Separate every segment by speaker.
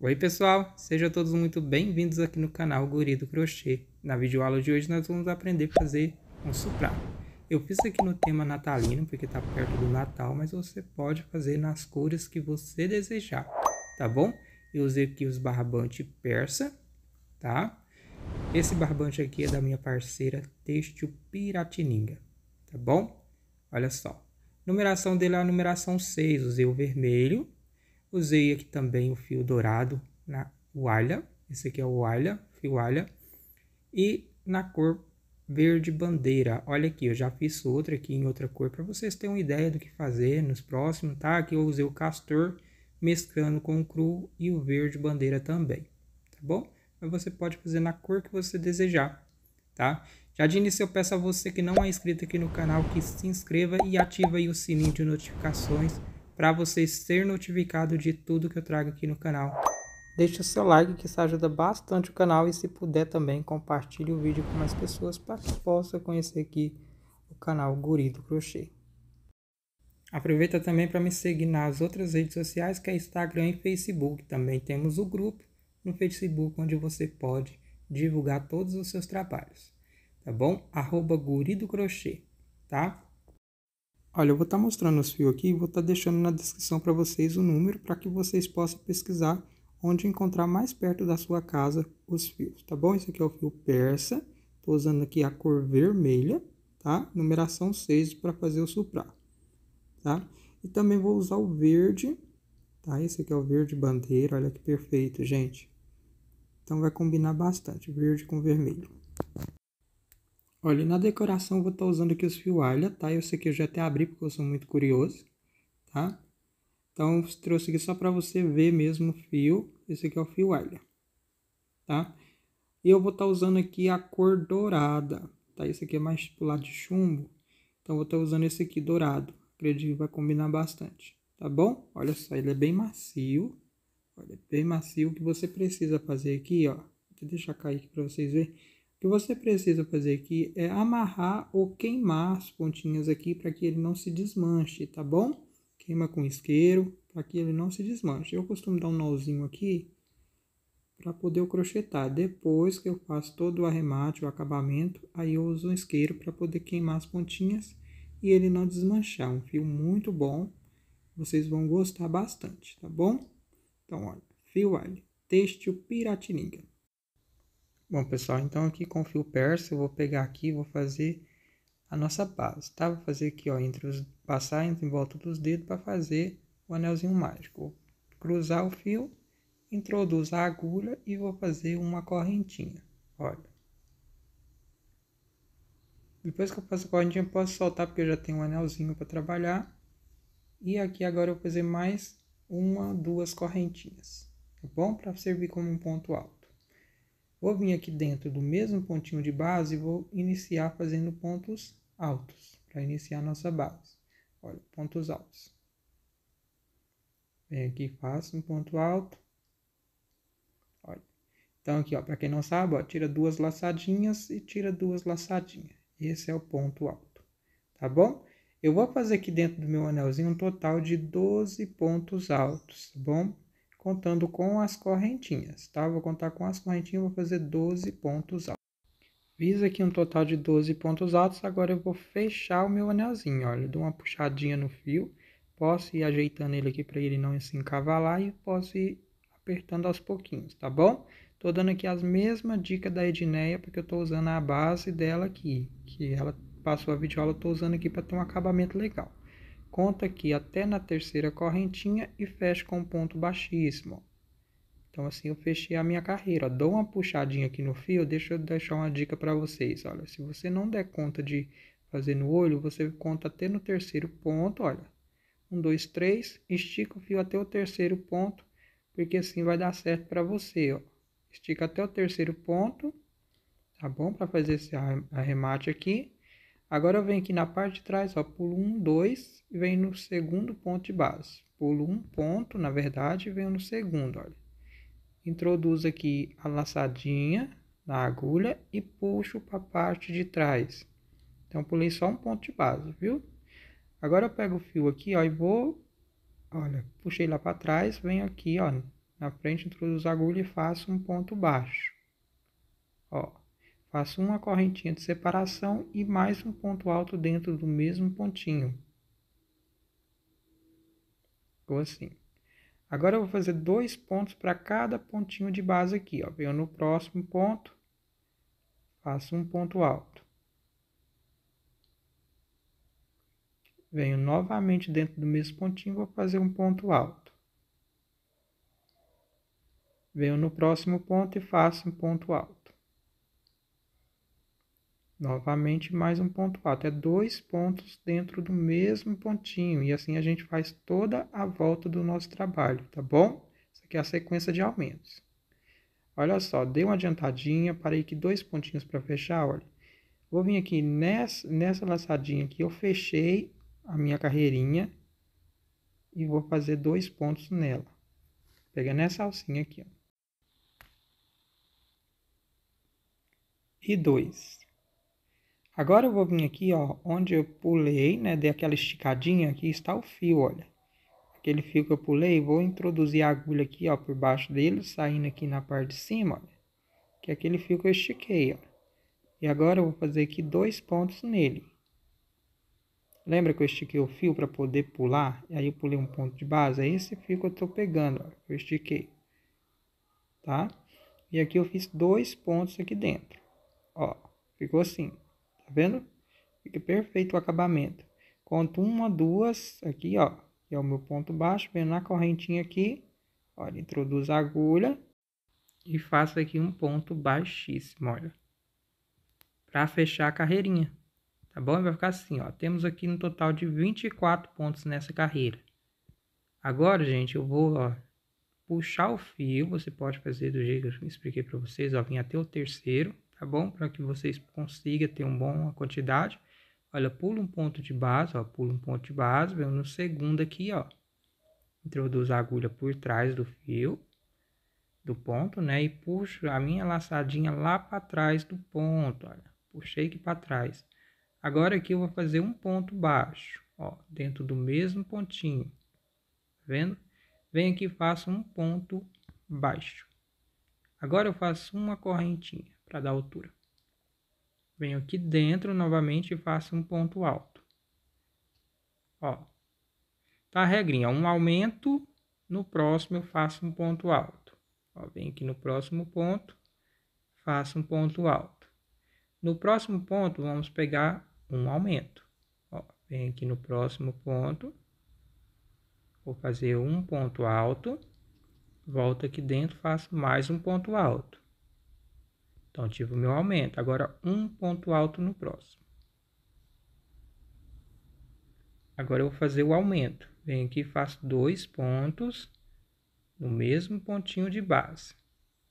Speaker 1: Oi pessoal, sejam todos muito bem-vindos aqui no canal Guri do Crochê. Na videoaula de hoje nós vamos aprender a fazer um soprano. Eu fiz aqui no tema natalino, porque está perto do Natal, mas você pode fazer nas cores que você desejar, tá bom? Eu usei aqui os barbante persa, tá? Esse barbante aqui é da minha parceira Têxtil Piratininga, tá bom? Olha só. Numeração dele é a numeração 6, usei o vermelho, Usei aqui também o fio dourado na walha, esse aqui é o walha, fio walha, e na cor verde bandeira. Olha aqui, eu já fiz outra aqui em outra cor para vocês terem uma ideia do que fazer nos próximos, tá? Aqui eu usei o castor mesclando com o cru e o verde bandeira também, tá bom? Mas você pode fazer na cor que você desejar, tá? Já de início eu peço a você que não é inscrito aqui no canal que se inscreva e ative aí o sininho de notificações para você ser notificado de tudo que eu trago aqui no canal. Deixe o seu like que isso ajuda bastante o canal e se puder também compartilhe o vídeo com mais pessoas para que possa conhecer aqui o canal Guri do Crochê. Aproveita também para me seguir nas outras redes sociais que é Instagram e Facebook. Também temos o grupo no Facebook onde você pode divulgar todos os seus trabalhos, tá bom? Arroba Guri do Crochê, tá? Olha, eu vou estar tá mostrando os fios aqui e vou estar tá deixando na descrição para vocês o número para que vocês possam pesquisar onde encontrar mais perto da sua casa os fios, tá bom? Esse aqui é o fio persa, estou usando aqui a cor vermelha, tá? Numeração 6 para fazer o suprar, tá? E também vou usar o verde, tá? Esse aqui é o verde bandeira, olha que perfeito, gente. Então vai combinar bastante, verde com vermelho. Olha, na decoração vou estar tá usando aqui os fio alha, tá? Eu sei que eu já até abri porque eu sou muito curioso, tá? Então, trouxe aqui só para você ver mesmo o fio. Esse aqui é o fio alha, tá? E eu vou estar tá usando aqui a cor dourada, tá? Esse aqui é mais pro lado de chumbo. Então, vou estar tá usando esse aqui dourado. Acredito que vai combinar bastante, tá bom? Olha só, ele é bem macio. Olha, bem macio. O que você precisa fazer aqui, ó. Vou deixar cair aqui para vocês verem o que você precisa fazer aqui é amarrar ou queimar as pontinhas aqui para que ele não se desmanche, tá bom? Queima com isqueiro para que ele não se desmanche. Eu costumo dar um nozinho aqui para poder crochetar. Depois que eu faço todo o arremate, o acabamento, aí eu uso um isqueiro para poder queimar as pontinhas e ele não desmanchar. Um fio muito bom, vocês vão gostar bastante, tá bom? Então, olha, fio alho, têxtil piratininga. Bom, pessoal, então aqui com o fio persa, eu vou pegar aqui, e vou fazer a nossa base, tá? Vou fazer aqui, ó, entre os, passar entre em volta dos dedos para fazer o anelzinho mágico. Vou cruzar o fio, introduzo a agulha e vou fazer uma correntinha, olha. Depois que eu faço a correntinha, eu posso soltar, porque eu já tenho um anelzinho para trabalhar. E aqui agora eu vou fazer mais uma, duas correntinhas, tá bom? Para servir como um ponto alto. Vou vir aqui dentro do mesmo pontinho de base e vou iniciar fazendo pontos altos, para iniciar nossa base. Olha, pontos altos. Venho aqui, faço um ponto alto. Olha. Então aqui, ó, para quem não sabe, ó, tira duas laçadinhas e tira duas laçadinhas. Esse é o ponto alto, tá bom? Eu vou fazer aqui dentro do meu anelzinho um total de 12 pontos altos, tá bom? contando com as correntinhas, tá? Vou contar com as correntinhas, vou fazer 12 pontos altos. Fiz aqui um total de 12 pontos altos, agora eu vou fechar o meu anelzinho, olha, dou uma puxadinha no fio, posso ir ajeitando ele aqui para ele não se encavalar e posso ir apertando aos pouquinhos, tá bom? Tô dando aqui as mesmas dicas da Edneia, porque eu tô usando a base dela aqui, que ela passou a videoaula, eu tô usando aqui para ter um acabamento legal. Conta aqui até na terceira correntinha e fecha com um ponto baixíssimo. Então assim eu fechei a minha carreira. Ó. Dou uma puxadinha aqui no fio, deixa eu deixar uma dica para vocês. Olha, se você não der conta de fazer no olho, você conta até no terceiro ponto, olha. Um, dois, três, estica o fio até o terceiro ponto, porque assim vai dar certo para você, ó. Estica até o terceiro ponto, tá bom? Para fazer esse arremate aqui. Agora eu venho aqui na parte de trás, ó, pulo um, dois e venho no segundo ponto de base. Pulo um ponto, na verdade, e venho no segundo, olha. Introduzo aqui a laçadinha na agulha e puxo para a parte de trás. Então, pulei só um ponto de base, viu? Agora eu pego o fio aqui, ó, e vou... Olha, puxei lá para trás, venho aqui, ó, na frente, introduzo a agulha e faço um ponto baixo. Ó, Faço uma correntinha de separação e mais um ponto alto dentro do mesmo pontinho. Ficou assim. Agora eu vou fazer dois pontos para cada pontinho de base aqui, ó. Venho no próximo ponto, faço um ponto alto. Venho novamente dentro do mesmo pontinho, vou fazer um ponto alto. Venho no próximo ponto e faço um ponto alto. Novamente, mais um ponto alto. É dois pontos dentro do mesmo pontinho. E assim a gente faz toda a volta do nosso trabalho, tá bom? Isso aqui é a sequência de aumentos. Olha só, dei uma adiantadinha, parei aqui dois pontinhos para fechar, olha. Vou vir aqui nessa, nessa laçadinha aqui, eu fechei a minha carreirinha e vou fazer dois pontos nela. pega nessa alcinha aqui, ó. E dois. Agora eu vou vir aqui, ó, onde eu pulei, né, dei aquela esticadinha, aqui está o fio, olha. Aquele fio que eu pulei, vou introduzir a agulha aqui, ó, por baixo dele, saindo aqui na parte de cima, olha. Que é aquele fio que eu estiquei, ó. E agora eu vou fazer aqui dois pontos nele. Lembra que eu estiquei o fio para poder pular? E aí eu pulei um ponto de base? É esse fio que eu estou pegando, ó, que eu estiquei. Tá? E aqui eu fiz dois pontos aqui dentro. Ó, ficou assim. Tá vendo? Fica perfeito o acabamento. Conto uma, duas, aqui, ó. Que é o meu ponto baixo. Venho na correntinha aqui. Olha, introduzo a agulha. E faço aqui um ponto baixíssimo, olha. Pra fechar a carreirinha. Tá bom? vai ficar assim, ó. Temos aqui no um total de 24 pontos nessa carreira. Agora, gente, eu vou, ó, puxar o fio. Você pode fazer do jeito que eu expliquei para vocês, ó. Vim até o terceiro tá bom? Para que vocês consigam ter uma boa quantidade. Olha, pula um ponto de base, ó, pula um ponto de base, vem no segundo aqui, ó. Introduz a agulha por trás do fio, do ponto, né? E puxo a minha laçadinha lá para trás do ponto, olha. Puxei aqui para trás. Agora aqui eu vou fazer um ponto baixo, ó, dentro do mesmo pontinho. Tá vendo? Venho aqui e faço um ponto baixo. Agora eu faço uma correntinha para dar altura. Venho aqui dentro novamente e faço um ponto alto. Ó, tá a regrinha, um aumento, no próximo eu faço um ponto alto. Ó, venho aqui no próximo ponto, faço um ponto alto. No próximo ponto, vamos pegar um aumento. Ó, venho aqui no próximo ponto, vou fazer um ponto alto, volto aqui dentro, faço mais um ponto alto. Então, tive o meu aumento. Agora, um ponto alto no próximo. Agora, eu vou fazer o aumento. Venho aqui faço dois pontos no mesmo pontinho de base,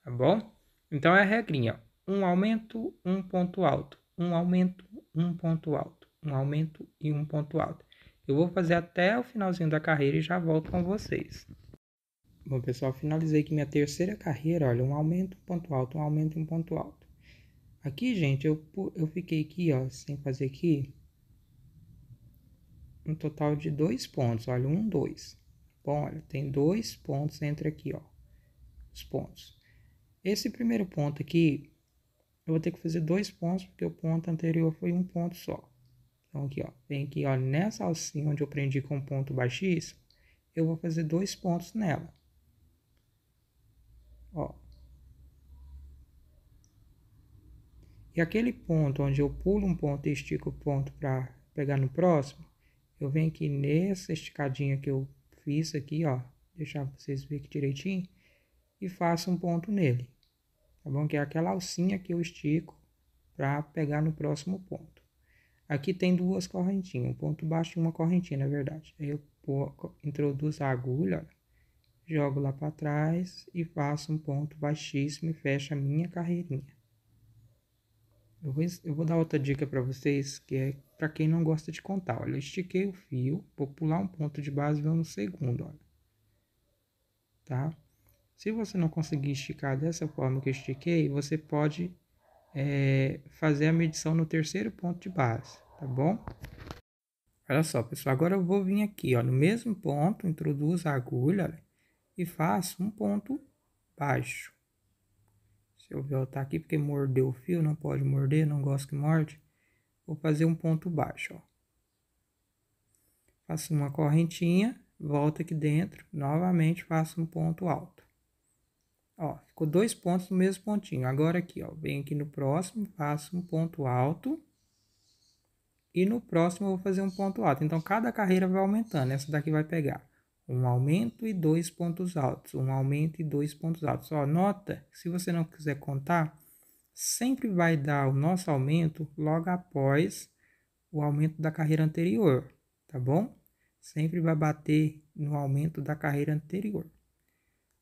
Speaker 1: tá bom? Então, é a regrinha. Um aumento, um ponto alto. Um aumento, um ponto alto. Um aumento e um ponto alto. Eu vou fazer até o finalzinho da carreira e já volto com vocês. Bom, pessoal, finalizei aqui minha terceira carreira. Olha, um aumento, um ponto alto, um aumento, um ponto alto. Aqui, gente, eu, eu fiquei aqui, ó, sem fazer aqui. Um total de dois pontos, olha, um, dois. Bom, olha, tem dois pontos entre aqui, ó, os pontos. Esse primeiro ponto aqui, eu vou ter que fazer dois pontos, porque o ponto anterior foi um ponto só. Então, aqui, ó, vem aqui, ó, nessa alcinha onde eu prendi com ponto baixíssimo, eu vou fazer dois pontos nela. Ó, E aquele ponto onde eu pulo um ponto e estico o ponto para pegar no próximo, eu venho aqui nessa esticadinha que eu fiz aqui, ó, deixar vocês verem direitinho, e faço um ponto nele, tá bom? Que é aquela alcinha que eu estico para pegar no próximo ponto. Aqui tem duas correntinhas, um ponto baixo e uma correntinha, na verdade. Aí eu introduzo a agulha, jogo lá para trás e faço um ponto baixíssimo e fecho a minha carreirinha. Eu vou, eu vou dar outra dica para vocês, que é para quem não gosta de contar. Olha, eu estiquei o fio, vou pular um ponto de base, vou no segundo, olha. Tá? Se você não conseguir esticar dessa forma que eu estiquei, você pode é, fazer a medição no terceiro ponto de base, tá bom? Olha só, pessoal, agora eu vou vir aqui, ó, no mesmo ponto, introduzo a agulha olha, e faço um ponto baixo se eu voltar aqui, porque mordeu o fio, não pode morder, não gosto que morde, vou fazer um ponto baixo, ó. Faço uma correntinha, volto aqui dentro, novamente faço um ponto alto. Ó, ficou dois pontos no mesmo pontinho. Agora aqui, ó, venho aqui no próximo, faço um ponto alto. E no próximo eu vou fazer um ponto alto. Então, cada carreira vai aumentando. Essa daqui vai pegar um aumento e dois pontos altos. Um aumento e dois pontos altos. Ó, nota, se você não quiser contar, sempre vai dar o nosso aumento logo após o aumento da carreira anterior, tá bom? Sempre vai bater no aumento da carreira anterior.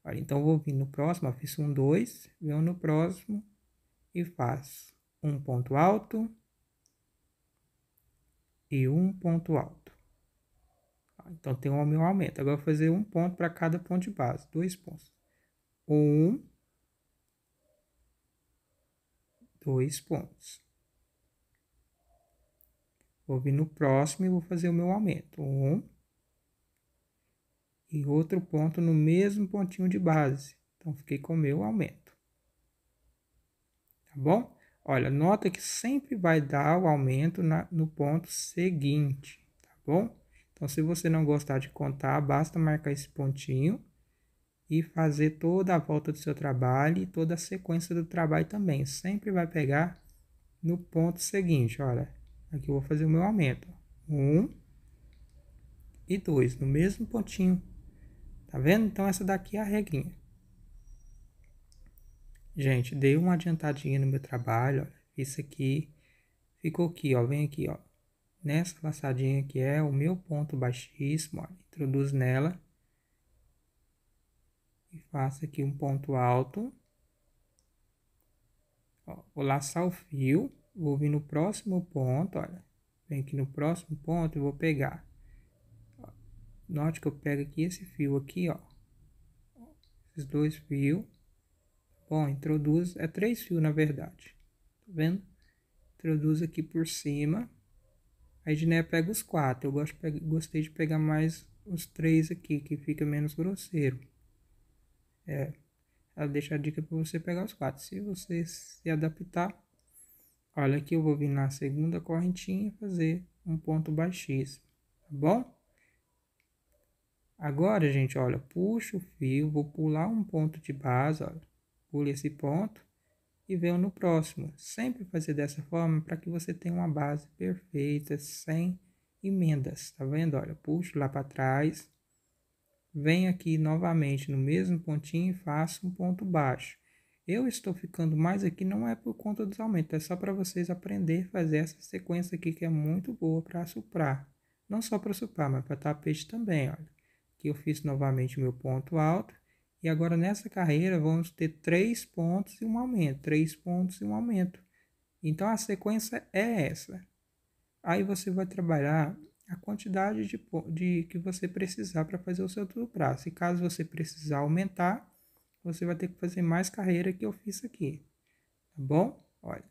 Speaker 1: Olha, então vou vir no próximo, ó, fiz um, dois, venho no próximo e faço um ponto alto e um ponto alto. Então tem um meu aumento. Agora vou fazer um ponto para cada ponto de base, dois pontos. Um, dois pontos. Vou vir no próximo e vou fazer o meu aumento. Um e outro ponto no mesmo pontinho de base. Então fiquei com o meu aumento. Tá bom? Olha, nota que sempre vai dar o aumento na, no ponto seguinte, tá bom? Então, se você não gostar de contar, basta marcar esse pontinho e fazer toda a volta do seu trabalho e toda a sequência do trabalho também. Sempre vai pegar no ponto seguinte, olha. Aqui eu vou fazer o meu aumento. Um e dois, no mesmo pontinho. Tá vendo? Então, essa daqui é a regrinha. Gente, dei uma adiantadinha no meu trabalho, olha. Isso aqui ficou aqui, ó. Vem aqui, ó nessa laçadinha que é o meu ponto baixíssimo, ó, nela e faço aqui um ponto alto. Ó, vou laçar o fio, vou vir no próximo ponto, olha, vem aqui no próximo ponto e vou pegar. Ó, note que eu pego aqui esse fio aqui, ó, esses dois fios. Bom, introduz, é três fios na verdade, tá vendo? Introduz aqui por cima a Edneia pega os quatro. Eu gosto, gostei de pegar mais os três aqui, que fica menos grosseiro. É, ela deixa a dica para você pegar os quatro. Se você se adaptar, olha aqui, eu vou vir na segunda correntinha e fazer um ponto baixíssimo, tá bom? Agora, gente, olha, puxo o fio, vou pular um ponto de base, olha. Pule esse ponto e venho no próximo. Sempre fazer dessa forma para que você tenha uma base perfeita, sem emendas. Tá vendo? Olha, puxo lá para trás, venho aqui novamente no mesmo pontinho e faço um ponto baixo. Eu estou ficando mais aqui não é por conta dos aumentos, é só para vocês aprender a fazer essa sequência aqui que é muito boa para suprar. Não só para suprar, mas para tapete também, olha. Aqui eu fiz novamente meu ponto alto e agora nessa carreira vamos ter três pontos e um aumento, três pontos e um aumento. Então a sequência é essa. Aí você vai trabalhar a quantidade de, de que você precisar para fazer o seu tudo prazo. E caso você precisar aumentar, você vai ter que fazer mais carreira que eu fiz aqui. Tá bom? Olha.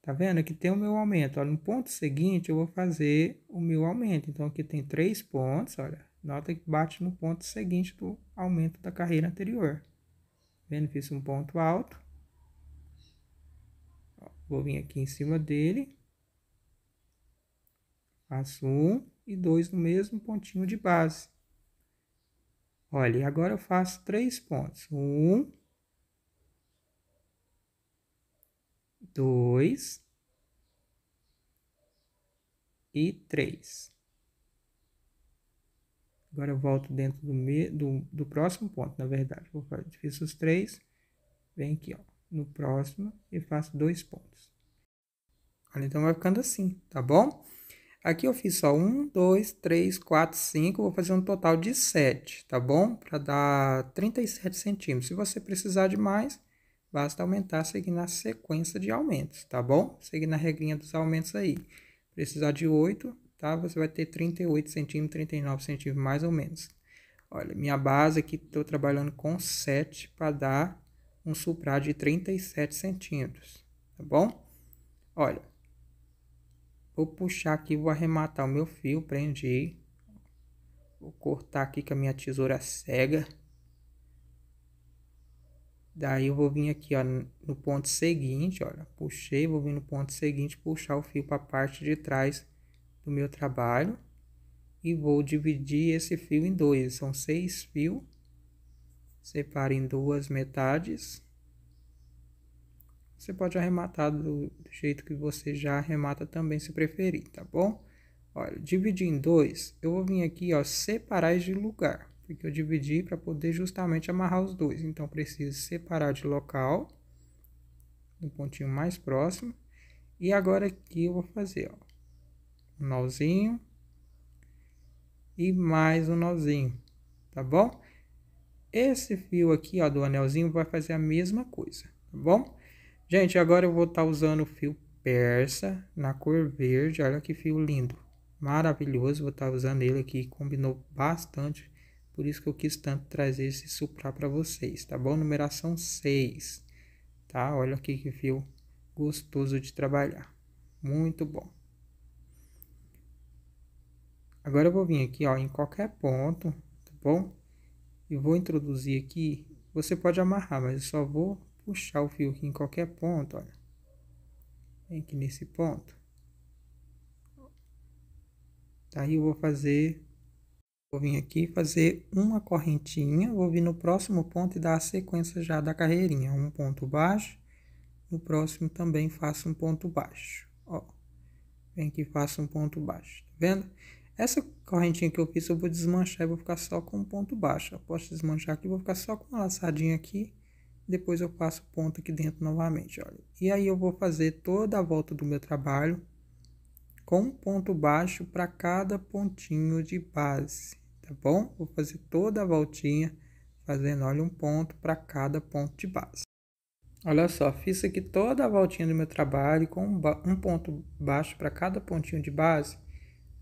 Speaker 1: Tá vendo? Aqui tem o meu aumento. Olha, no ponto seguinte eu vou fazer o meu aumento. Então aqui tem três pontos, olha. Nota que bate no ponto seguinte do aumento da carreira anterior. Benefício um ponto alto. Vou vir aqui em cima dele. Faço um e dois no mesmo pontinho de base. Olha, agora eu faço três pontos. Um, dois e três. Agora eu volto dentro do, me, do, do próximo ponto, na verdade. Vou fazer, fiz os três, vem aqui, ó, no próximo e faço dois pontos. Olha, então vai ficando assim, tá bom? Aqui eu fiz só um, dois, três, quatro, cinco, vou fazer um total de sete, tá bom? Para dar 37 centímetros. Se você precisar de mais, basta aumentar seguindo a sequência de aumentos, tá bom? Seguindo a regrinha dos aumentos aí. Precisar de oito tá? Você vai ter 38 centímetros, 39 centímetros, mais ou menos. Olha, minha base aqui, estou trabalhando com 7 para dar um suprado de 37 centímetros, tá bom? Olha, vou puxar aqui, vou arrematar o meu fio, prendi. Vou cortar aqui com a minha tesoura cega. Daí eu vou vir aqui, ó, no ponto seguinte, olha, puxei, vou vir no ponto seguinte, puxar o fio para a parte de trás do meu trabalho e vou dividir esse fio em dois. São seis fios. Separo em duas metades. Você pode arrematar do, do jeito que você já arremata também, se preferir, tá bom? Olha, dividir em dois, eu vou vir aqui, ó, separar de lugar. Porque eu dividi para poder justamente amarrar os dois. Então, preciso separar de local, no pontinho mais próximo. E agora aqui eu vou fazer, ó, um nozinho e mais um nozinho, tá bom? Esse fio aqui, ó, do anelzinho vai fazer a mesma coisa, tá bom? Gente, agora eu vou estar tá usando o fio persa na cor verde, olha que fio lindo, maravilhoso, vou estar tá usando ele aqui, combinou bastante, por isso que eu quis tanto trazer esse suprar para vocês, tá bom? Numeração 6, tá? Olha aqui que fio gostoso de trabalhar, muito bom. Agora eu vou vir aqui, ó, em qualquer ponto, tá bom? E vou introduzir aqui, você pode amarrar, mas eu só vou puxar o fio aqui em qualquer ponto, olha. Vem aqui nesse ponto. Aí tá, eu vou fazer, vou vir aqui fazer uma correntinha, vou vir no próximo ponto e dar a sequência já da carreirinha. Um ponto baixo, no próximo também faço um ponto baixo, ó. Vem aqui faço um ponto baixo, tá vendo? Essa correntinha que eu fiz eu vou desmanchar e vou ficar só com um ponto baixo. Eu posso desmanchar aqui, vou ficar só com uma laçadinha aqui. Depois eu passo o ponto aqui dentro novamente, olha. E aí eu vou fazer toda a volta do meu trabalho com um ponto baixo para cada pontinho de base, tá bom? Vou fazer toda a voltinha fazendo, olha, um ponto para cada ponto de base. Olha só, fiz aqui toda a voltinha do meu trabalho com um ponto baixo para cada pontinho de base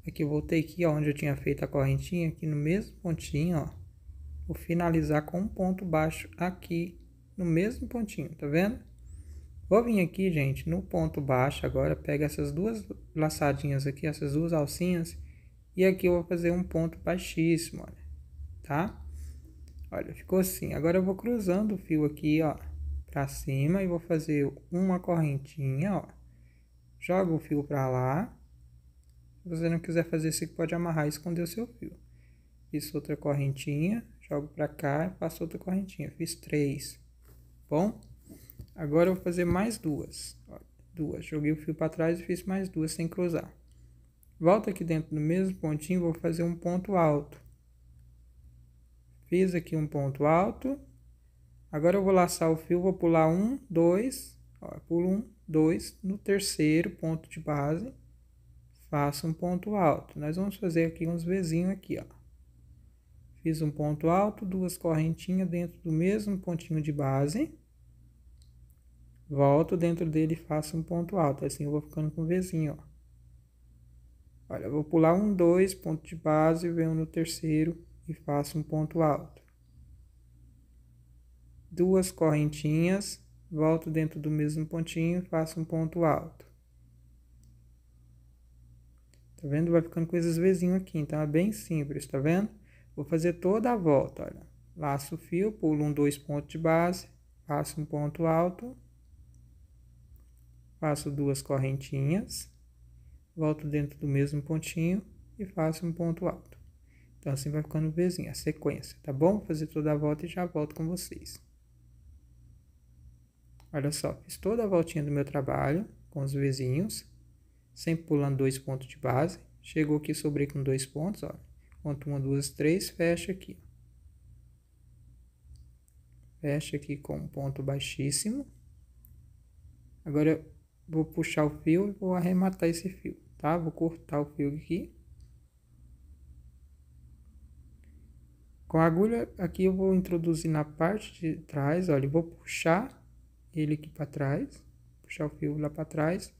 Speaker 1: Aqui, é voltei aqui, ó, onde eu tinha feito a correntinha, aqui no mesmo pontinho, ó. Vou finalizar com um ponto baixo aqui, no mesmo pontinho, tá vendo? Vou vir aqui, gente, no ponto baixo agora, pega essas duas laçadinhas aqui, essas duas alcinhas, e aqui eu vou fazer um ponto baixíssimo, olha, tá? Olha, ficou assim. Agora eu vou cruzando o fio aqui, ó, pra cima, e vou fazer uma correntinha, ó. Jogo o fio pra lá, se você não quiser fazer isso, pode amarrar e esconder o seu fio. Fiz outra correntinha, jogo para cá, passo outra correntinha. Fiz três. Bom, agora eu vou fazer mais duas. Duas. Joguei o fio para trás e fiz mais duas sem cruzar. Volto aqui dentro do mesmo pontinho, vou fazer um ponto alto. Fiz aqui um ponto alto. Agora eu vou laçar o fio, vou pular um, dois, ó, pulo um, dois, no terceiro ponto de base faça um ponto alto. Nós vamos fazer aqui uns vizinhos aqui, ó. Fiz um ponto alto, duas correntinhas dentro do mesmo pontinho de base. Volto dentro dele e faço um ponto alto. Assim eu vou ficando com vizinho, ó. Olha, vou pular um, dois, ponto de base, venho no terceiro e faço um ponto alto. Duas correntinhas, volto dentro do mesmo pontinho e faço um ponto alto. Tá vendo? Vai ficando com esses vizinhos aqui. Então, é bem simples, tá vendo? Vou fazer toda a volta, olha. Laço o fio, pulo um, dois pontos de base, faço um ponto alto, faço duas correntinhas, volto dentro do mesmo pontinho e faço um ponto alto. Então, assim vai ficando o vizinho, a sequência, tá bom? Vou fazer toda a volta e já volto com vocês. Olha só, fiz toda a voltinha do meu trabalho com os vizinhos sempre pulando dois pontos de base. Chegou aqui, sobrei com dois pontos, ó. Conto uma, duas, três, fecha aqui. Fecha aqui com um ponto baixíssimo. Agora eu vou puxar o fio e vou arrematar esse fio, tá? Vou cortar o fio aqui. Com a agulha aqui eu vou introduzir na parte de trás, olha, eu vou puxar ele aqui para trás, puxar o fio lá para trás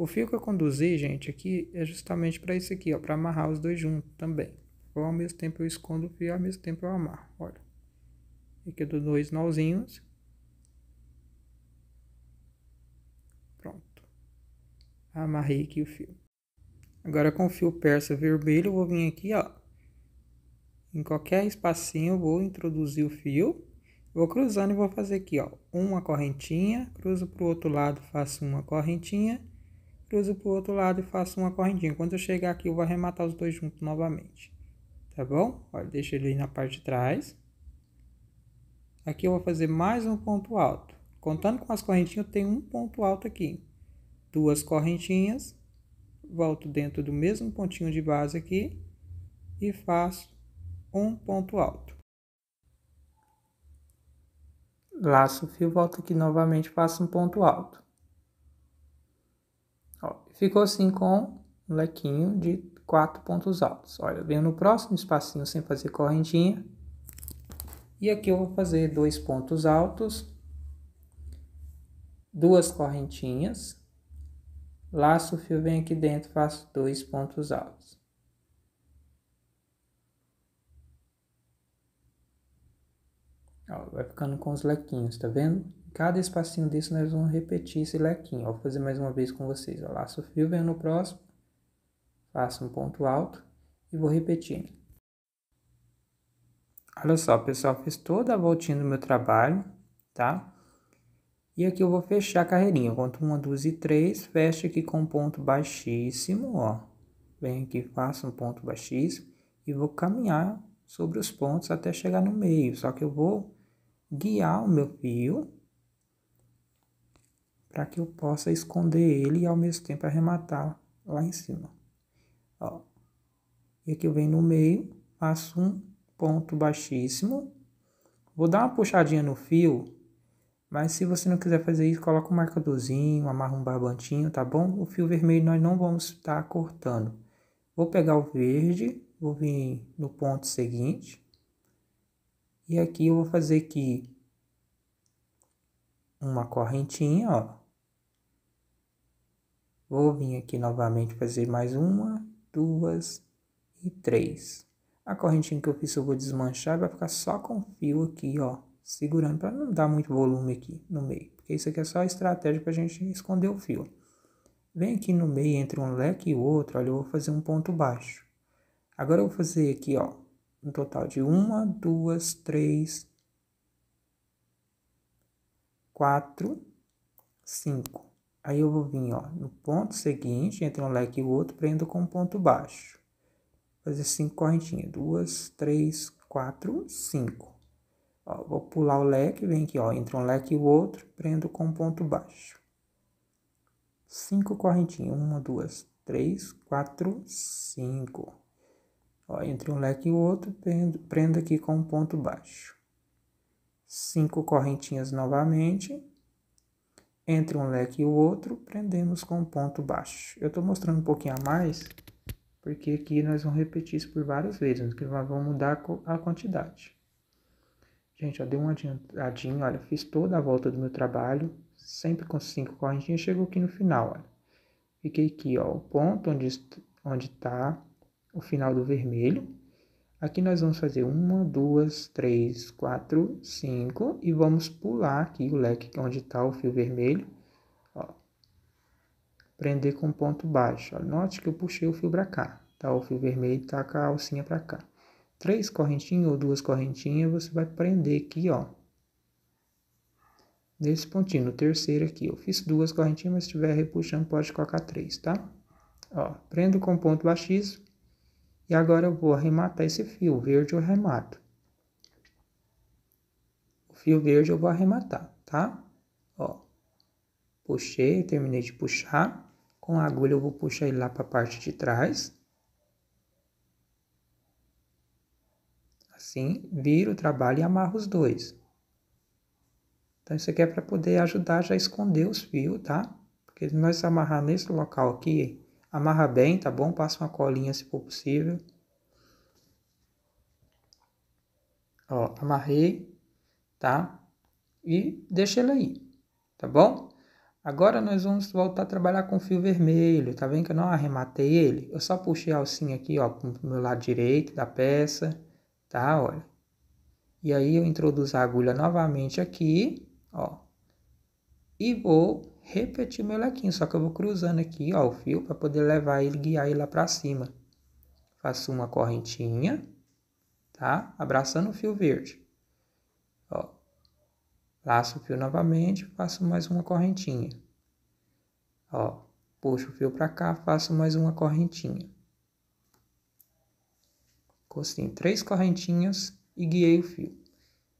Speaker 1: o fio que eu conduzi, gente, aqui é justamente para isso aqui, ó, para amarrar os dois juntos também. Ou ao mesmo tempo eu escondo o fio, ao mesmo tempo eu amarro, olha. Aqui eu é dou dois nozinhos. Pronto. Amarrei aqui o fio. Agora com o fio persa vermelho, eu vou vir aqui, ó. Em qualquer espacinho eu vou introduzir o fio. Vou cruzando e vou fazer aqui, ó, uma correntinha, cruzo para o outro lado, faço uma correntinha cruzo para o outro lado e faço uma correntinha. Quando eu chegar aqui, eu vou arrematar os dois juntos novamente, tá bom? Olha, deixa ele na parte de trás. Aqui eu vou fazer mais um ponto alto. Contando com as correntinhas, eu tenho um ponto alto aqui. Duas correntinhas, volto dentro do mesmo pontinho de base aqui e faço um ponto alto. Laço o fio, volto aqui novamente, faço um ponto alto. Ó, ficou assim com um lequinho de quatro pontos altos. Olha, eu venho no próximo espacinho sem fazer correntinha. E aqui eu vou fazer dois pontos altos, duas correntinhas, laço o fio, venho aqui dentro, faço dois pontos altos. Ó, vai ficando com os lequinhos, tá vendo? Cada espacinho desse nós vamos repetir esse lequinho. Ó, vou fazer mais uma vez com vocês. Ó, laço fio, venho no próximo, faço um ponto alto e vou repetindo. Olha só, pessoal, fiz toda a voltinha do meu trabalho, tá? E aqui eu vou fechar a carreirinha. conto uma, duas e três, fecho aqui com um ponto baixíssimo, ó. Venho aqui, faço um ponto baixíssimo e vou caminhar sobre os pontos até chegar no meio. Só que eu vou guiar o meu fio para que eu possa esconder ele e ao mesmo tempo arrematar lá em cima. Ó. E aqui eu venho no meio, faço um ponto baixíssimo. Vou dar uma puxadinha no fio, mas se você não quiser fazer isso, coloca um marcadorzinho, amarra um barbantinho, tá bom? O fio vermelho nós não vamos estar tá cortando. Vou pegar o verde, vou vir no ponto seguinte. E aqui eu vou fazer que uma correntinha, ó. Vou vir aqui novamente fazer mais uma, duas e três. A correntinha que eu fiz eu vou desmanchar e vai ficar só com fio aqui, ó. Segurando para não dar muito volume aqui no meio. Porque isso aqui é só estratégia para a gente esconder o fio. Vem aqui no meio entre um leque e outro, olha, eu vou fazer um ponto baixo. Agora eu vou fazer aqui, ó, um total de uma, duas, três, 4, 5. Aí eu vou vir ó, no ponto seguinte, entre um leque e o outro, prendo com um ponto baixo. Fazer cinco correntinhas. Duas, três, quatro, cinco. Ó, vou pular o leque, vem aqui, ó, entre um leque e o outro, prendo com um ponto baixo. Cinco correntinhas. Uma, duas, três, quatro, cinco. Ó, entre um leque e o outro, prendo, prendo aqui com um ponto baixo cinco correntinhas novamente, entre um leque e o outro, prendemos com um ponto baixo. Eu estou mostrando um pouquinho a mais, porque aqui nós vamos repetir isso por várias vezes, que nós vamos mudar a quantidade. Gente, eu dei um adiantadinho, olha, fiz toda a volta do meu trabalho, sempre com cinco correntinhas, chegou aqui no final, olha. Fiquei aqui, ó, o ponto onde está onde tá o final do vermelho, Aqui nós vamos fazer uma, duas, três, quatro, cinco e vamos pular aqui o leque é onde está o fio vermelho, ó. Prender com ponto baixo. Ó. Note que eu puxei o fio para cá, tá? O fio vermelho tá com a alcinha para cá. Três correntinhas ou duas correntinhas, você vai prender aqui, ó. Nesse pontinho, no terceiro aqui. Eu fiz duas correntinhas, mas se estiver repuxando, pode colocar três, tá? Ó, prendo com ponto baixíssimo e agora eu vou arrematar esse fio verde, eu remato. O fio verde eu vou arrematar, tá? Ó, puxei, terminei de puxar. Com a agulha eu vou puxar ele lá para a parte de trás. Assim, viro o trabalho e amarro os dois. Então, isso aqui é para poder ajudar já a esconder os fios, tá? Porque nós amarrar nesse local aqui, Amarra bem, tá bom? Passa uma colinha se for possível. Ó, amarrei, tá? E deixa ele aí, tá bom? Agora nós vamos voltar a trabalhar com fio vermelho, tá vendo que eu não arrematei ele? Eu só puxei a alcinha aqui, ó, pro meu lado direito da peça, tá? Olha. E aí eu introduzo a agulha novamente aqui, ó, e vou repetir meu lequinho, só que eu vou cruzando aqui, ó, o fio para poder levar ele, guiar ele lá para cima. Faço uma correntinha, tá? Abraçando o fio verde. Ó. Laço o fio novamente, faço mais uma correntinha. Ó, puxo o fio para cá, faço mais uma correntinha. Costinho três correntinhas e guiei o fio.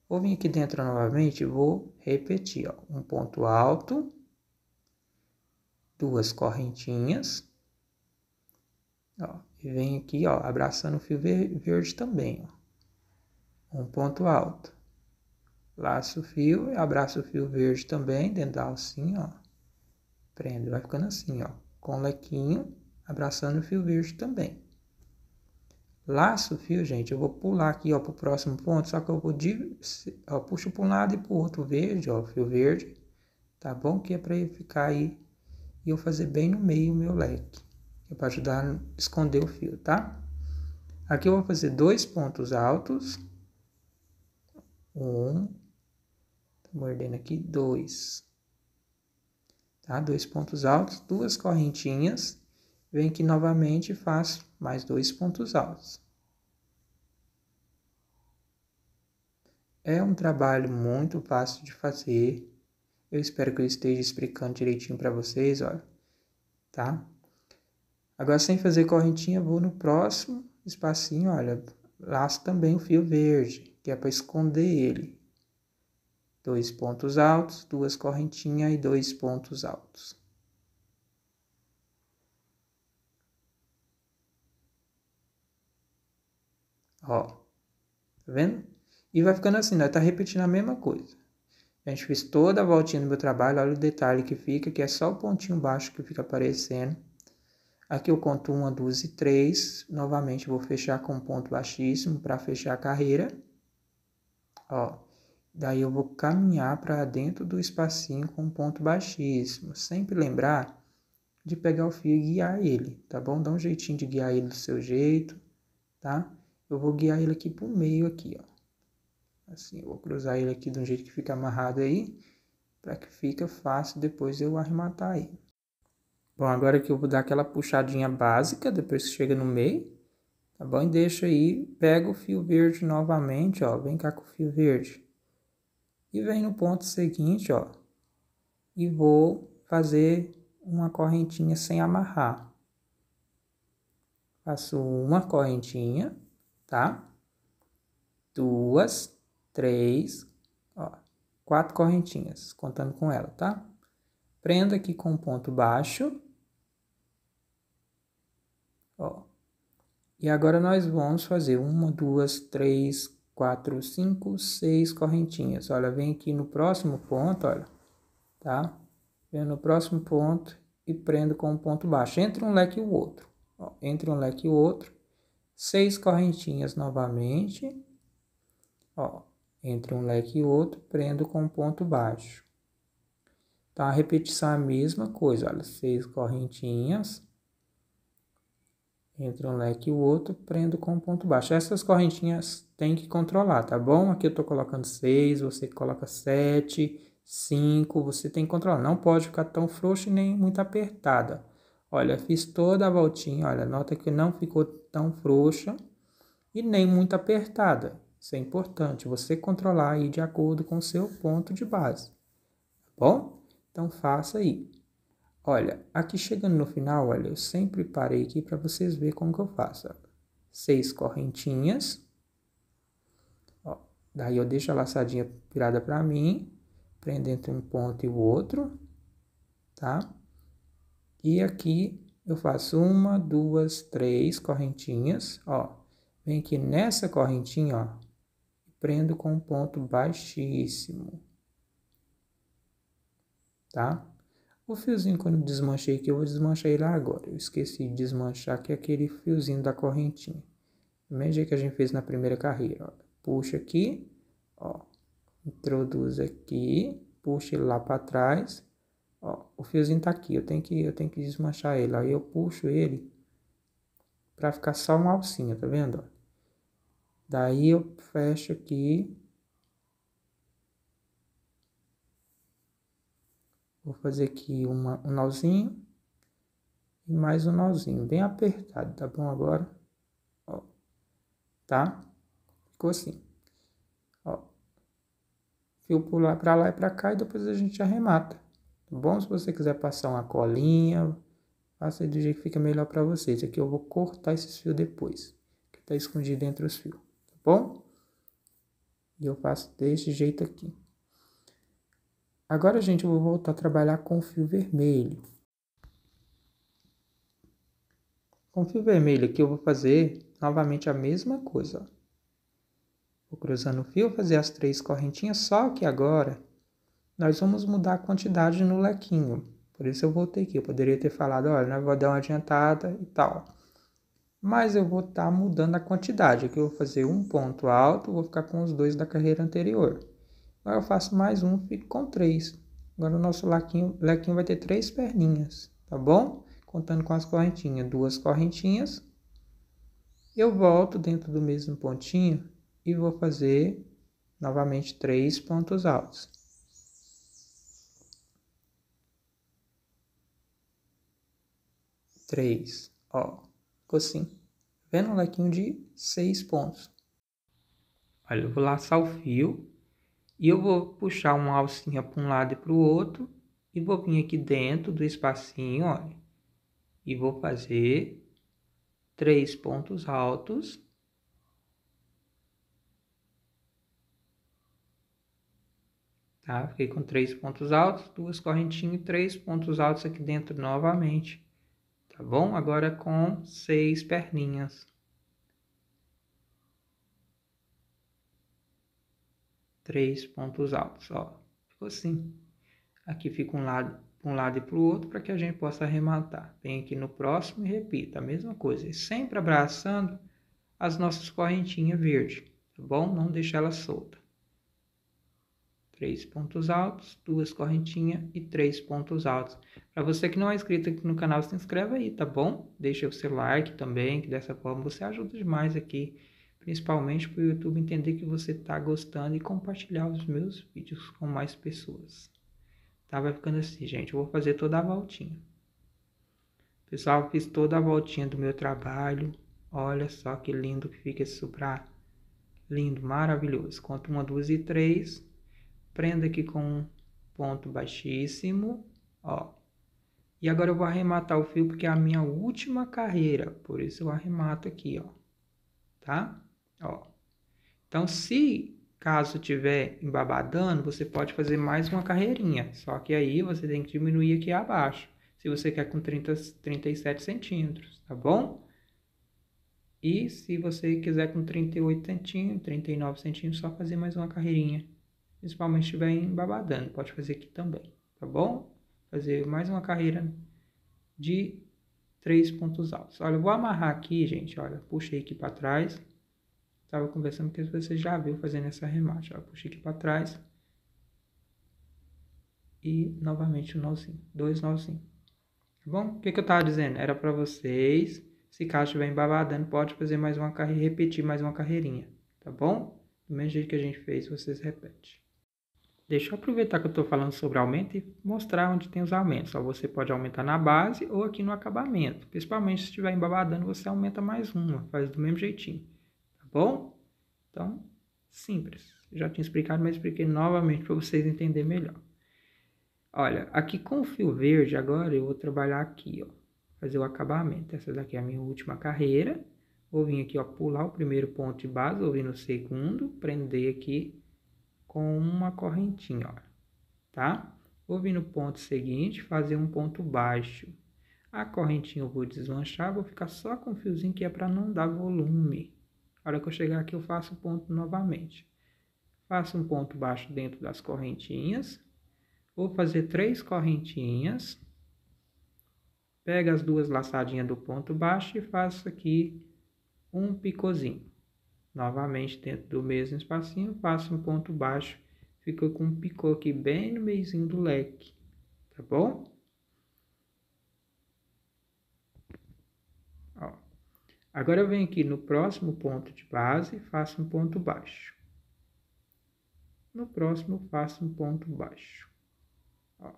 Speaker 1: Vou vir aqui dentro novamente, vou repetir, ó, um ponto alto, duas correntinhas, ó, e vem aqui, ó, abraçando o fio verde também, ó, um ponto alto, laço o fio, abraço o fio verde também, dentro da alcinha, ó, prendo, vai ficando assim, ó, com o lequinho, abraçando o fio verde também laço, fio, gente, eu vou pular aqui, ó, pro próximo ponto, só que eu vou, ó, puxo para um lado e pro outro verde, ó, fio verde, tá bom? Que é para ele ficar aí e eu fazer bem no meio o meu leque, que é para ajudar a esconder o fio, tá? Aqui eu vou fazer dois pontos altos, um, estou mordendo aqui, dois, tá? Dois pontos altos, duas correntinhas, vem aqui novamente e faço mais dois pontos altos. É um trabalho muito fácil de fazer. Eu espero que eu esteja explicando direitinho para vocês, olha, tá? Agora, sem fazer correntinha, vou no próximo espacinho, olha, laço também o fio verde, que é para esconder ele. Dois pontos altos, duas correntinhas e dois pontos altos. Ó. Tá vendo? E vai ficando assim, nós tá repetindo a mesma coisa. A gente fez toda a voltinha do meu trabalho, olha o detalhe que fica, que é só o pontinho baixo que fica aparecendo. Aqui eu conto uma, duas e três. Novamente, vou fechar com um ponto baixíssimo para fechar a carreira. Ó, daí eu vou caminhar para dentro do espacinho com um ponto baixíssimo. Sempre lembrar de pegar o fio e guiar ele, tá bom? Dá um jeitinho de guiar ele do seu jeito, tá? eu vou guiar ele aqui pro meio aqui, ó. Assim, eu vou cruzar ele aqui de um jeito que fica amarrado aí, para que fica fácil depois eu arrematar aí. Bom, agora que eu vou dar aquela puxadinha básica, depois que chega no meio, tá bom? E deixa aí, pega o fio verde novamente, ó, vem cá com o fio verde. E vem no ponto seguinte, ó, e vou fazer uma correntinha sem amarrar. Faço uma correntinha, tá? Duas, três, ó, quatro correntinhas, contando com ela, tá? Prendo aqui com ponto baixo. Ó. E agora nós vamos fazer uma, duas, três, quatro, cinco, seis correntinhas. Olha, vem aqui no próximo ponto, olha, tá? Vem no próximo ponto e prendo com um ponto baixo. Entre um leque e o outro, ó, entre um leque e o outro seis correntinhas novamente, ó, entre um leque e outro, prendo com um ponto baixo. Então, a repetição é a mesma coisa, olha, seis correntinhas, entre um leque e o outro, prendo com um ponto baixo. Essas correntinhas tem que controlar, tá bom? Aqui eu tô colocando seis, você coloca sete, cinco, você tem que controlar. Não pode ficar tão frouxo nem muito apertada. Olha, fiz toda a voltinha, olha, nota que não ficou tão frouxa e nem muito apertada. Isso é importante, você controlar aí de acordo com o seu ponto de base. Tá bom? Então faça aí. Olha, aqui chegando no final, olha, eu sempre parei aqui para vocês verem como que eu faço. Seis correntinhas. Ó, daí eu deixo a laçadinha virada para mim, prendendo entre um ponto e o outro, tá? E aqui eu faço uma, duas, três correntinhas, ó. Vem aqui nessa correntinha, ó. Prendo com um ponto baixíssimo. Tá? O fiozinho quando desmanchei aqui, eu vou desmanchar ele agora. Eu esqueci de desmanchar que é aquele fiozinho da correntinha. Do mesmo jeito que a gente fez na primeira carreira, ó. Puxa aqui, ó. Introduz aqui, puxa ele lá para trás ó, o fiozinho tá aqui, eu tenho que, eu tenho que desmanchar ele. Aí eu puxo ele para ficar só uma alcinha, tá vendo? Daí eu fecho aqui. Vou fazer aqui uma, um nozinho e mais um nozinho, bem apertado, tá bom agora? Ó, tá? Ficou assim. Ó, fio para lá e para cá e depois a gente arremata. Bom, se você quiser passar uma colinha, faça do jeito que fica melhor para vocês. Aqui eu vou cortar esses fios depois, que tá escondido entre os fios, tá bom? E eu faço desse jeito aqui. Agora, gente, eu vou voltar a trabalhar com o fio vermelho. Com o fio vermelho aqui eu vou fazer novamente a mesma coisa. Vou cruzando o fio, fazer as três correntinhas, só que agora nós vamos mudar a quantidade no lequinho. Por isso eu voltei aqui. Eu poderia ter falado, olha, eu vou dar uma adiantada e tal. Mas eu vou estar tá mudando a quantidade. Aqui eu vou fazer um ponto alto, vou ficar com os dois da carreira anterior. Agora eu faço mais um, fico com três. Agora o nosso lequinho, lequinho vai ter três perninhas, tá bom? Contando com as correntinhas, duas correntinhas. Eu volto dentro do mesmo pontinho e vou fazer novamente três pontos altos. 3, ó, ficou assim. Tá vendo um lequinho de 6 pontos. Olha, eu vou laçar o fio e eu vou puxar uma alcinha para um lado e para o outro e vou vir aqui dentro do espacinho, olha, e vou fazer três pontos altos. Tá? Fiquei com três pontos altos, duas correntinhas e três pontos altos aqui dentro novamente tá bom? Agora com seis perninhas. Três pontos altos, ó. Ficou assim. Aqui fica um lado um lado e para o outro para que a gente possa arrematar. Vem aqui no próximo e repita a mesma coisa, sempre abraçando as nossas correntinhas verde, tá bom? Não deixar ela solta três pontos altos, duas correntinhas e três pontos altos. Para você que não é inscrito aqui no canal, se inscreve aí, tá bom? Deixa o seu like também, que dessa forma você ajuda demais aqui, principalmente para o YouTube entender que você está gostando e compartilhar os meus vídeos com mais pessoas. Tá? Vai ficando assim, gente. Eu vou fazer toda a voltinha. Pessoal, fiz toda a voltinha do meu trabalho. Olha só que lindo que fica esse supra. Lindo, maravilhoso. Conto uma, duas e três prenda aqui com um ponto baixíssimo, ó. E agora eu vou arrematar o fio porque é a minha última carreira, por isso eu arremato aqui, ó. Tá? Ó. Então, se caso tiver embabadando, você pode fazer mais uma carreirinha, só que aí você tem que diminuir aqui abaixo, se você quer com 30, 37 centímetros, tá bom? E se você quiser com 38 centímetros, 39 centímetros, só fazer mais uma carreirinha principalmente estiver embabadando, pode fazer aqui também, tá bom? Fazer mais uma carreira de três pontos altos. Olha, eu vou amarrar aqui, gente, olha, puxei aqui para trás. Tava conversando que você já viu fazendo essa remate, puxei aqui para trás. E novamente um nozinho, dois nozinhos. Tá bom? O que, que eu estava dizendo? Era para vocês, se caso estiver embabadando, pode fazer mais uma carreira, repetir mais uma carreirinha, tá bom? Do mesmo jeito que a gente fez, vocês repetem. Deixa eu aproveitar que eu estou falando sobre aumento e mostrar onde tem os aumentos. Ó, você pode aumentar na base ou aqui no acabamento. Principalmente se estiver embabadando, você aumenta mais uma, faz do mesmo jeitinho. Tá bom? Então, simples. Já tinha explicado, mas expliquei novamente para vocês entenderem melhor. Olha, aqui com o fio verde agora eu vou trabalhar aqui, ó. Fazer o acabamento. Essa daqui é a minha última carreira. Vou vir aqui, ó, pular o primeiro ponto de base, vou vir no segundo, prender aqui com uma correntinha, ó, tá? Vou vir no ponto seguinte, fazer um ponto baixo. A correntinha eu vou desmanchar, vou ficar só com o fiozinho que é para não dar volume. A hora que eu chegar aqui eu faço ponto novamente. Faço um ponto baixo dentro das correntinhas. Vou fazer três correntinhas. Pega as duas laçadinhas do ponto baixo e faço aqui um picôzinho. Novamente dentro do mesmo espacinho, faço um ponto baixo, fica com um picô aqui bem no meizinho do leque, tá bom? Ó. Agora eu venho aqui no próximo ponto de base, faço um ponto baixo. No próximo, faço um ponto baixo. Ó.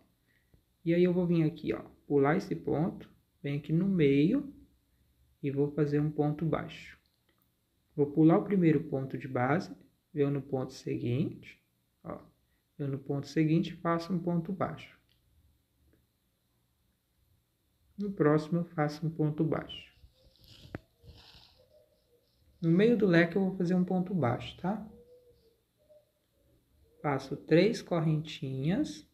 Speaker 1: E aí eu vou vir aqui, ó, pular esse ponto, venho aqui no meio e vou fazer um ponto baixo. Vou pular o primeiro ponto de base, venho no ponto seguinte, ó, venho no ponto seguinte faço um ponto baixo. No próximo eu faço um ponto baixo. No meio do leque eu vou fazer um ponto baixo, tá? Faço três correntinhas.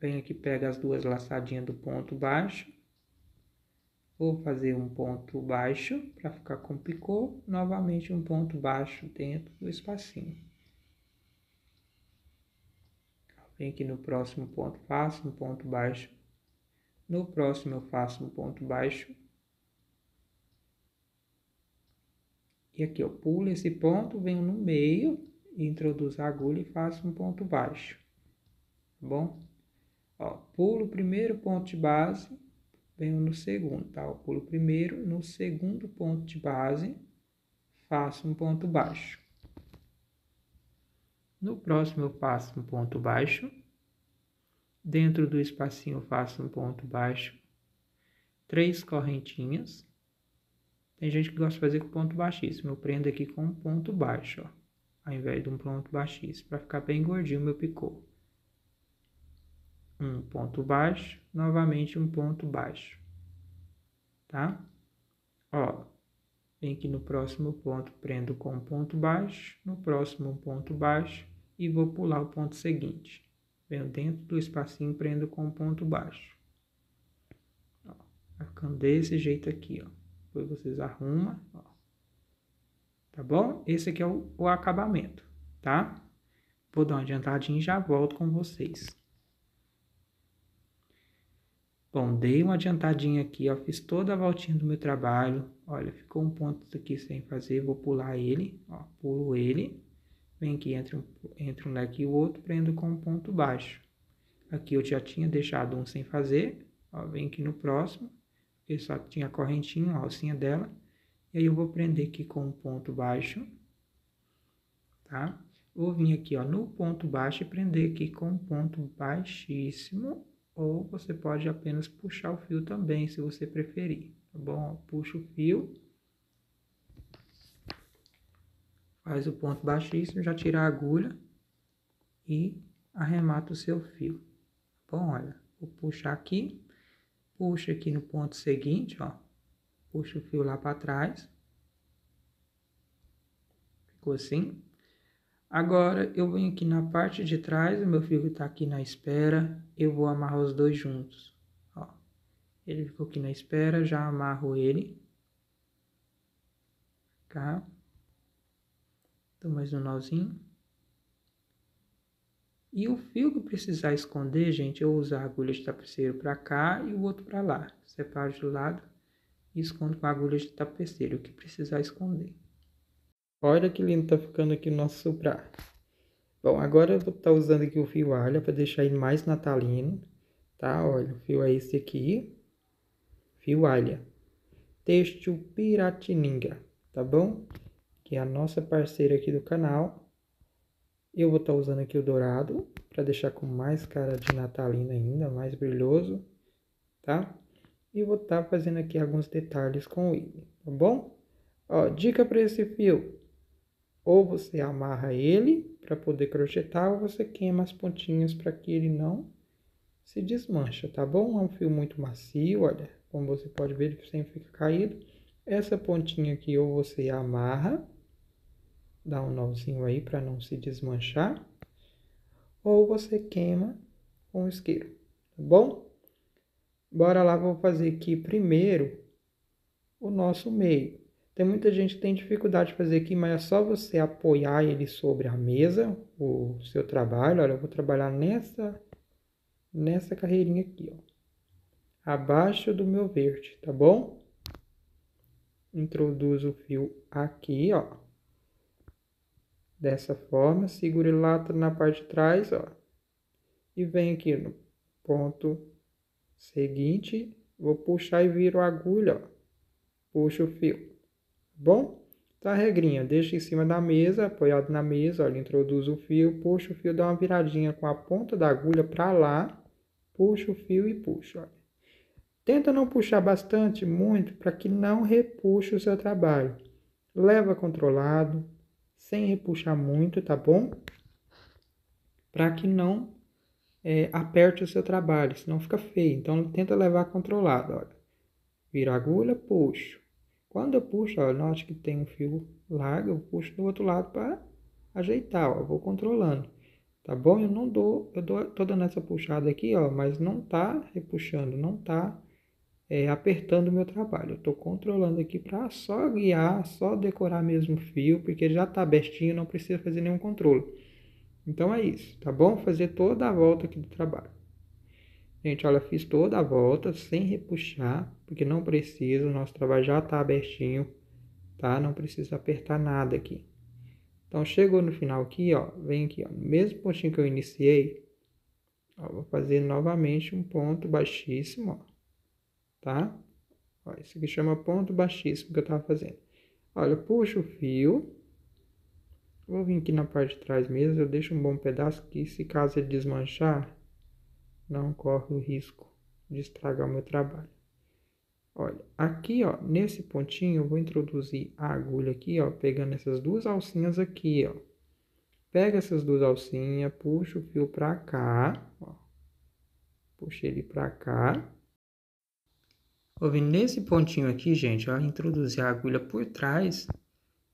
Speaker 1: Venho aqui, pega as duas laçadinhas do ponto baixo. Vou fazer um ponto baixo para ficar com picô, novamente um ponto baixo dentro do espacinho. Vem aqui no próximo ponto, faço um ponto baixo. No próximo eu faço um ponto baixo. E aqui eu pulo esse ponto, venho no meio, introduzo a agulha e faço um ponto baixo. Tá bom? Ó, pulo o primeiro ponto de base, venho no segundo, tá? Eu pulo primeiro, no segundo ponto de base, faço um ponto baixo. No próximo eu faço um ponto baixo. Dentro do espacinho eu faço um ponto baixo. Três correntinhas. Tem gente que gosta de fazer com ponto baixíssimo. Eu prendo aqui com um ponto baixo, ó. Ao invés de um ponto baixíssimo, para ficar bem gordinho meu picô um ponto baixo, novamente um ponto baixo, tá? Ó, vem aqui no próximo ponto, prendo com um ponto baixo, no próximo um ponto baixo e vou pular o ponto seguinte. Venho dentro do espacinho, prendo com um ponto baixo. Ó, ficando desse jeito aqui, ó. Depois vocês arrumam, ó. Tá bom? Esse aqui é o, o acabamento, tá? Vou dar uma adiantadinha e já volto com vocês. Bom, dei uma adiantadinha aqui, ó, fiz toda a voltinha do meu trabalho. Olha, ficou um ponto aqui sem fazer, vou pular ele, ó, pulo ele. Vem aqui entre um, entre um leque e o outro, prendo com um ponto baixo. Aqui eu já tinha deixado um sem fazer, ó, vem aqui no próximo. Eu só tinha a correntinha, a alcinha dela. E aí eu vou prender aqui com um ponto baixo, tá? Vou vir aqui, ó, no ponto baixo e prender aqui com um ponto baixíssimo ou você pode apenas puxar o fio também, se você preferir, tá bom? Puxa o fio, faz o ponto baixíssimo, já tira a agulha e arremata o seu fio. Tá bom, olha, vou puxar aqui, puxa aqui no ponto seguinte, ó, puxa o fio lá para trás, ficou assim. Agora eu venho aqui na parte de trás, o meu fio está aqui na espera, eu vou amarrar os dois juntos. Ó, ele ficou aqui na espera, já amarro ele. Cá. Tá? Dou mais um nozinho. E o fio que precisar esconder, gente, eu uso a agulha de tapeceiro para cá e o outro para lá. Separo de lado e escondo com a agulha de tapeceiro, o que precisar esconder. Olha que lindo tá ficando aqui o nosso soprar. Bom, agora eu vou estar tá usando aqui o fio alha para deixar ele mais natalino, tá? Olha, o fio é esse aqui, fio alha, têxtil Piratininga, tá bom? Que é a nossa parceira aqui do canal. Eu vou estar tá usando aqui o dourado para deixar com mais cara de natalino ainda, mais brilhoso, tá? E vou estar tá fazendo aqui alguns detalhes com ele, tá bom? Ó, dica para esse fio ou você amarra ele para poder crochetar, ou você queima as pontinhas para que ele não se desmancha, tá bom? É um fio muito macio, olha, como você pode ver, ele sempre fica caído. Essa pontinha aqui ou você amarra, dá um nozinho aí para não se desmanchar, ou você queima com o isqueiro, tá bom? Bora lá, vou fazer aqui primeiro o nosso meio. Tem muita gente que tem dificuldade de fazer aqui, mas é só você apoiar ele sobre a mesa, o seu trabalho. Olha, eu vou trabalhar nessa, nessa carreirinha aqui, ó. Abaixo do meu verde, tá bom? Introduzo o fio aqui, ó. Dessa forma, seguro ele lá na parte de trás, ó. E venho aqui no ponto seguinte, vou puxar e viro a agulha, ó. Puxo o fio bom? Então a regrinha, deixa em cima da mesa, apoiado na mesa, olha, introduz o fio, puxa o fio, dá uma viradinha com a ponta da agulha para lá, puxa o fio e puxa, olha. Tenta não puxar bastante, muito, para que não repuxe o seu trabalho. Leva controlado, sem repuxar muito, tá bom? Para que não é, aperte o seu trabalho, senão fica feio. Então tenta levar controlado, olha. Vira a agulha, puxo. Quando eu puxo, ó, note que tem um fio largo, eu puxo do outro lado para ajeitar, ó, eu vou controlando, tá bom? Eu não dou, eu dou, toda nessa puxada aqui, ó, mas não tá repuxando, não tá é, apertando o meu trabalho. Eu tô controlando aqui para só guiar, só decorar mesmo o fio, porque ele já tá bestinho, não precisa fazer nenhum controle. Então é isso, tá bom? Fazer toda a volta aqui do trabalho. Gente, olha, fiz toda a volta sem repuxar, porque não precisa, o nosso trabalho já está abertinho, tá? Não precisa apertar nada aqui. Então, chegou no final aqui, ó, vem aqui, ó, no mesmo pontinho que eu iniciei, ó, vou fazer novamente um ponto baixíssimo, ó, tá? Ó, isso aqui chama ponto baixíssimo que eu tava fazendo. Olha, puxo o fio, vou vir aqui na parte de trás mesmo, eu deixo um bom pedaço que se caso ele desmanchar, não corre o risco de estragar o meu trabalho. Olha, aqui ó, nesse pontinho eu vou introduzir a agulha aqui ó, pegando essas duas alcinhas aqui ó. Pega essas duas alcinhas, puxa o fio para cá, ó. Puxa ele para cá. Ouvindo nesse pontinho aqui, gente, ó, introduzir a agulha por trás,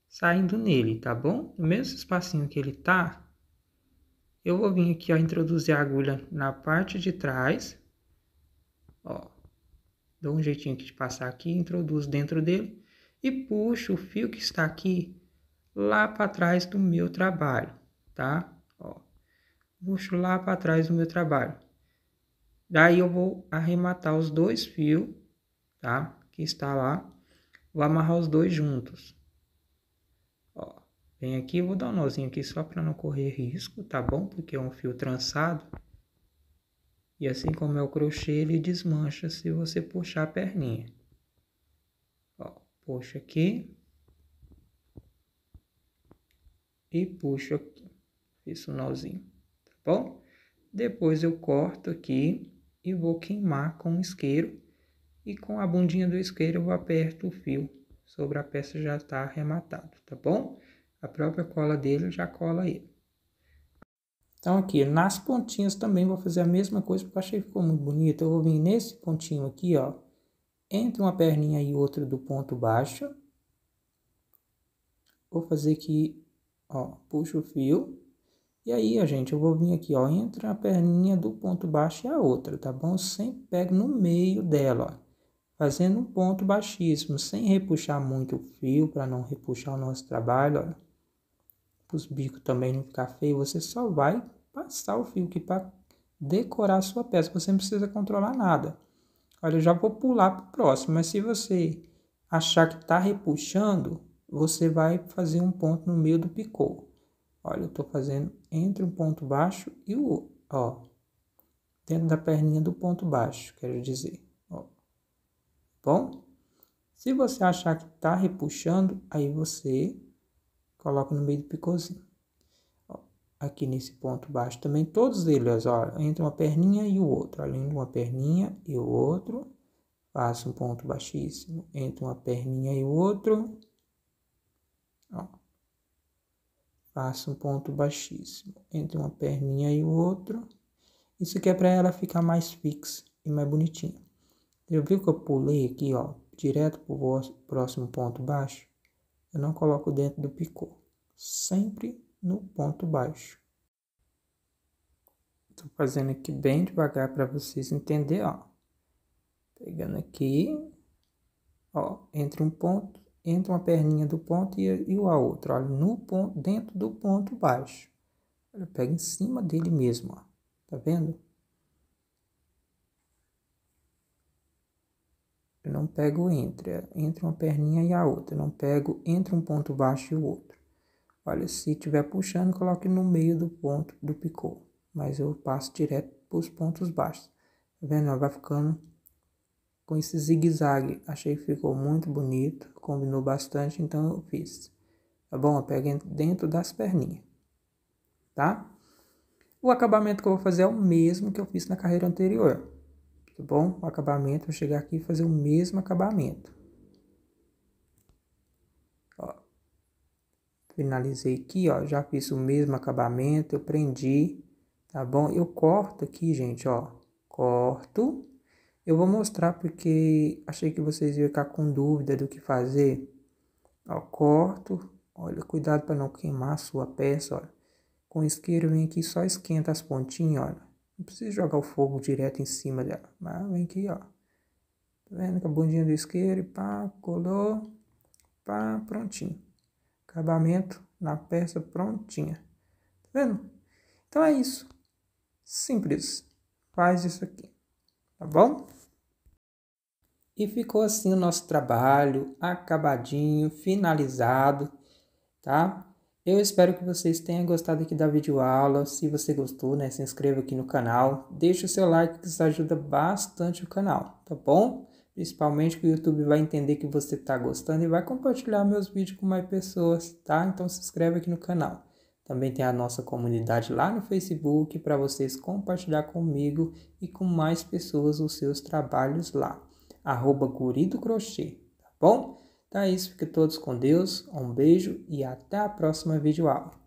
Speaker 1: saindo nele, tá bom? No mesmo espacinho que ele tá, eu vou vir aqui, ó, introduzir a agulha na parte de trás. Ó, dou um jeitinho aqui de passar aqui, introduzo dentro dele e puxo o fio que está aqui lá para trás do meu trabalho, tá? Ó, puxo lá para trás do meu trabalho. Daí eu vou arrematar os dois fios, tá? Que está lá. Vou amarrar os dois juntos. Vem aqui, vou dar um nozinho aqui só para não correr risco, tá bom? Porque é um fio trançado. E assim como é o crochê, ele desmancha se você puxar a perninha. Ó, puxa aqui. E puxo aqui. Isso, um nozinho, tá bom? Depois eu corto aqui e vou queimar com o isqueiro. E com a bundinha do isqueiro eu aperto o fio sobre a peça já tá arrematado, tá bom? a própria cola dele já cola ele. Então aqui nas pontinhas também vou fazer a mesma coisa porque eu achei que ficou muito bonito. Eu vou vir nesse pontinho aqui, ó, entre uma perninha e outra do ponto baixo. Vou fazer aqui, ó, puxo o fio. E aí, ó, gente, eu vou vir aqui, ó, entre a perninha do ponto baixo e a outra, tá bom? sempre pego no meio dela, ó, fazendo um ponto baixíssimo, sem repuxar muito o fio para não repuxar o nosso trabalho, ó para os bicos também não ficar feio, você só vai passar o fio aqui para decorar a sua peça. Você não precisa controlar nada. Olha, eu já vou pular para o próximo, mas se você achar que está repuxando, você vai fazer um ponto no meio do picô. Olha, eu estou fazendo entre um ponto baixo e o ó, dentro da perninha do ponto baixo, quero dizer, ó. Tá bom, se você achar que está repuxando, aí você coloco no meio do picôzinho. Aqui nesse ponto baixo também, todos eles, ó, entre uma perninha e o outro. Além de uma perninha e o outro, faço um ponto baixíssimo. Entre uma perninha e o outro, ó. Faço um ponto baixíssimo. Entre uma perninha e o outro. Isso aqui é para ela ficar mais fixa e mais bonitinha. Eu vi que eu pulei aqui, ó, direto pro próximo ponto baixo? eu não coloco dentro do picô, sempre no ponto baixo. Estou fazendo aqui bem devagar para vocês entenderem, ó. Pegando aqui, ó, entre um ponto, entre uma perninha do ponto e, e a outra, olha, no ponto, dentro do ponto baixo. Olha, pega em cima dele mesmo, ó. Tá vendo? não pego entre, entre uma perninha e a outra, não pego entre um ponto baixo e o outro. Olha, se estiver puxando, coloque no meio do ponto do picô, mas eu passo direto para os pontos baixos. Tá vendo? Vai ficando com esse zigue-zague. Achei que ficou muito bonito, combinou bastante, então eu fiz. Tá bom? Eu pego dentro das perninhas, tá? O acabamento que eu vou fazer é o mesmo que eu fiz na carreira anterior. Tá bom? O acabamento, vou chegar aqui e fazer o mesmo acabamento. Ó, finalizei aqui, ó, já fiz o mesmo acabamento, eu prendi, tá bom? Eu corto aqui, gente, ó, corto. Eu vou mostrar porque achei que vocês iam ficar com dúvida do que fazer. Ó, corto, olha, cuidado para não queimar a sua peça, olha. Com isqueiro vem aqui só esquenta as pontinhas, olha. Não precisa jogar o fogo direto em cima dela. Mas ah, vem aqui, ó. Tá vendo? Com a bundinha do isqueiro e pá, colou. Pá, prontinho. Acabamento na peça prontinha. Tá vendo? Então é isso. Simples. Faz isso aqui. Tá bom? E ficou assim o nosso trabalho, acabadinho, finalizado, tá? Eu espero que vocês tenham gostado aqui da videoaula. Se você gostou, né, se inscreva aqui no canal, deixe o seu like que isso ajuda bastante o canal, tá bom? Principalmente que o YouTube vai entender que você está gostando e vai compartilhar meus vídeos com mais pessoas, tá? Então se inscreve aqui no canal. Também tem a nossa comunidade lá no Facebook para vocês compartilhar comigo e com mais pessoas os seus trabalhos lá. Arroba Guri do Crochê, tá bom? tá isso, fiquem todos com Deus, um beijo e até a próxima videoaula.